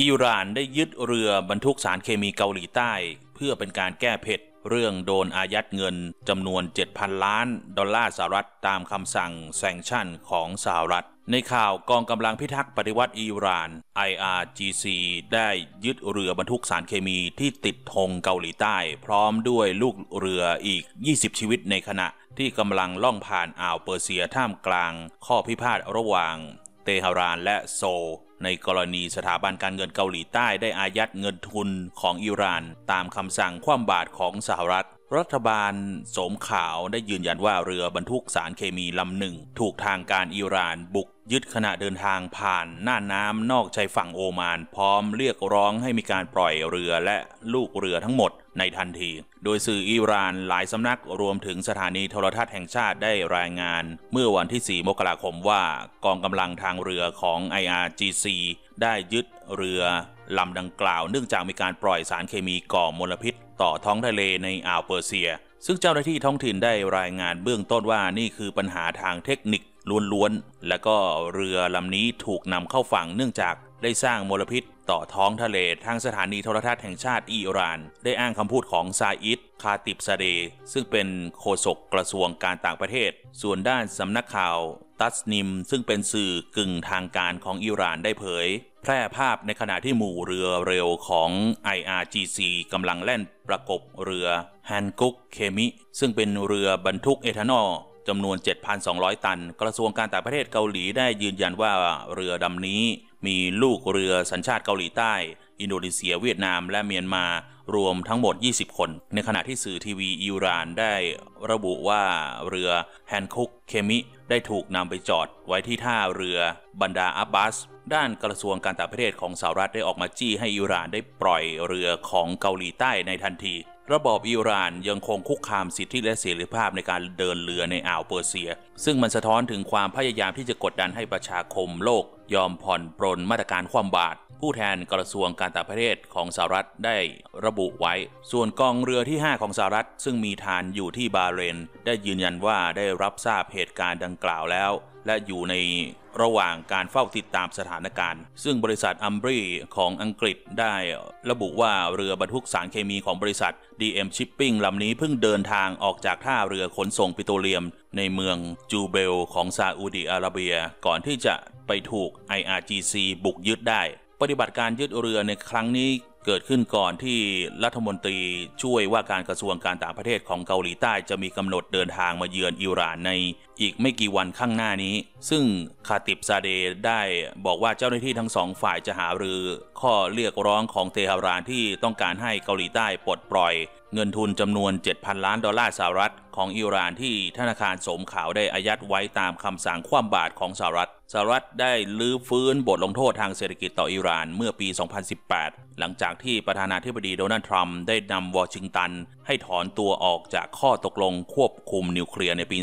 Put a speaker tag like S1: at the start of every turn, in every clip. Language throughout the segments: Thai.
S1: อิหร่านได้ยึดเรือบรรทุกสารเคมีเกาหลีใต้ เพื่อเป็นการแก้เผ็ดเรื่องโดนอายัดเงินจำนวน 7,000 ล้านดอลลาร์สหรัฐตามคำสั่งแซงชั่นของสหรัฐในข่าวกองกำลังพิทักษ์ปฏิวัติอิหร่าน IRGC ได้ยึดเรือบรรทุกสารเคมีที่ติดธงเกาหลีใต้ พร้อมด้วยลูกเรืออีก 20 ชีวิตในขณะ ที่กำลังล่องผ่านอ่าวเปอร์เซียท่ามกลาง ข้อพิพาทระหว่างเตหะรานและโซลในกรณีสถาบันการเงินเกาหลีใต้ได้อายัดเงินทุนของอิหร่านตามคำสั่งคว่ำบาตรของสหรัฐ รัฐบาลสมขาวได้ยืนยันว่าเรือบรรทุกสารเคมีลำหนึ่ง ถูกทางการอิหร่านบุกยึดขณะเดินทางผ่านน่านน้ำนอกชายฝั่งโอมาน พร้อมเรียกร้องให้มีการปล่อยเรือและลูกเรือทั้งหมดในทันทีโดยสื่ออิหร่านหลายสำนักรวมถึงสถานีโทรทัศน์แห่งชาติได้รายงานเมื่อวันที่ 4 มกราคมว่ากองกำลังทางเรือของ IRGC ได้ยึดเรือลำดังกล่าวเนื่องจากมีการปล่อยสารเคมีก่อมลพิษต่อท้องทะเลในอ่าวเปอร์เซีย ซึ่งเจ้าหน้าที่ท้องถิ่นได้รายงานเบื้องต้นว่านี่คือปัญหาทางเทคนิคล้วนๆและก็เรือลำนี้ถูกนำเข้าฝั่งเนื่องจากได้สร้างมลพิษต่อท้องทะเลทางสถานีโทรทัศน์แห่งชาติอิหร่านได้อ้างคำพูดของซาอิดคาติบซาเดซึ่งเป็นโฆษกกระทรวงการต่างประเทศ ส่วนด้านสำนักข่าวตัสนิม ซึ่งเป็นสื่อกึ่งทางการของอิหร่านได้เผย แพร่ภาพในขณะที่หมู่เรือเร็วของ IRGC กำลังแล่นประกบเรือฮันกุกเคมิซึ่งเป็นเรือบรรทุกเอทานอลจำนวน 7,200 ตัน กระทรวงการต่างประเทศเกาหลี ได้ยืนยันว่าเรือดำนี้มีลูกเรือสัญชาติเกาหลีใต้ อินโดนีเซีย เวียดนาม และเมียนมา รวมทั้งหมด 20 คน ในขณะที่สื่อทีวี อิหร่านได้ระบุว่า เรือแฮนคุกเคมิได้ถูกนำไปจอดไว้ที่ท่าเรือบันดาอับบาส ด้านกระทรวงการต่างประเทศของสหรัฐได้ออกมาจี้ให้อิหร่านได้ปล่อยเรือของเกาหลีใต้ในทันที ระบอบอิหร่านยังคงคุกคามสิทธิและเสรีภาพในการเดินเรือในอ่าวเปอร์เซีย ซึ่งมันสะท้อนถึงความพยายามที่จะกดดันให้ประชาคมโลกยอมผ่อนปรนมาตรการความบาตรผู้แทนกระทรวงการต่างประเทศของสหรัฐได้ระบุไว้ ส่วนกองเรือที่ 5 ของสหรัฐซึ่งมีฐานอยู่ที่บาเรน ได้ยืนยันว่าได้รับทราบเหตุการณ์ดังกล่าวแล้ว และอยู่ในระหว่างการเฝ้าติดตามสถานการณ์ ซึ่งบริษัทอัมบรีของอังกฤษได้ ระบุว่าเรือบรรทุกสารเคมีของบริษัท DM Shipping ลำนี้เพิ่งเดินทางออกจากท่าเรือขนส่งปิโตรเลียมในเมืองจูเบลของซาอุดีอาระเบียก่อนที่จะไปถูก IRGC บุกยึดได้ ปฏิบัติการยึดเรือในครั้งนี้เกิดขึ้นก่อนที่รัฐมนตรีช่วยว่าการกระทรวงการต่างประเทศของเกาหลีใต้จะมีกำหนดเดินทางมาเยือนอิหร่านในอีกไม่กี่วันข้างหน้านี้ ซึ่งคาติบซาเดได้บอกว่าเจ้าหน้าที่ทั้งสองฝ่ายจะหารือข้อเรียกร้องของเตหะรานที่ต้องการให้เกาหลีใต้ปลดปล่อยเงินทุนจำนวน7,000ล้านดอลลาร์สหรัฐของ อิหร่านที่ธนาคารสมขาวได้ อายัดไว้ตามคำสั่งคว่ำบาตรของสหรัฐ สหรัฐได้ ลื้อฟื้นบทลงโทษทางเศรษฐกิจต่อ อิหร่านเมื่อปี 2018 หลังจากที่ประธานาธิบดีโดนัลด์ทรัมป์ได้นำวอชิงตัน ให้ถอนตัวออกจากข้อตกลงควบคุมนิวเคลียร์ในปี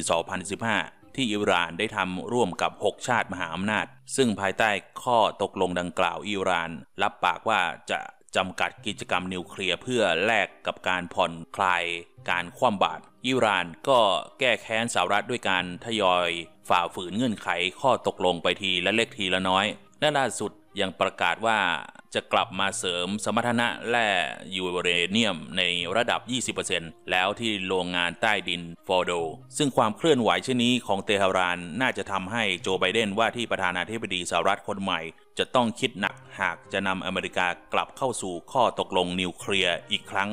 S1: 2015 ที่อิหร่านได้ทำร่วมกับ 6 ชาติมหาอำนาจ ซึ่งภายใต้ข้อตกลงดังกล่าวอิหร่าน รับปากว่าจะจำกัดกิจกรรมนิวเคลียร์เพื่อแลกกับการผ่อนคลายการคว่ำบาตรอิหร่านก็แก้แค้นสหรัฐด้วยการทยอยฝ่าฝืนเงื่อนไขข้อตกลงไปทีและเล็กทีละน้อยและล่าสุดยังประกาศว่าจะกลับมาเสริมสมรรถนะแร่ยูเรเนียมในระดับ 20%แล้วที่โรงงานใต้ดิน ฟอร์โด ซึ่งความเคลื่อนไหวเช่นนี้ของเตหะรานน่าจะทำให้โจไบเดนว่าที่ประธานาธิบดีสหรัฐคนใหม่ จะต้องคิดหนักหากจะนำอเมริกากลับเข้าสู่ข้อตกลงนิวเคลียร์อีกครั้ง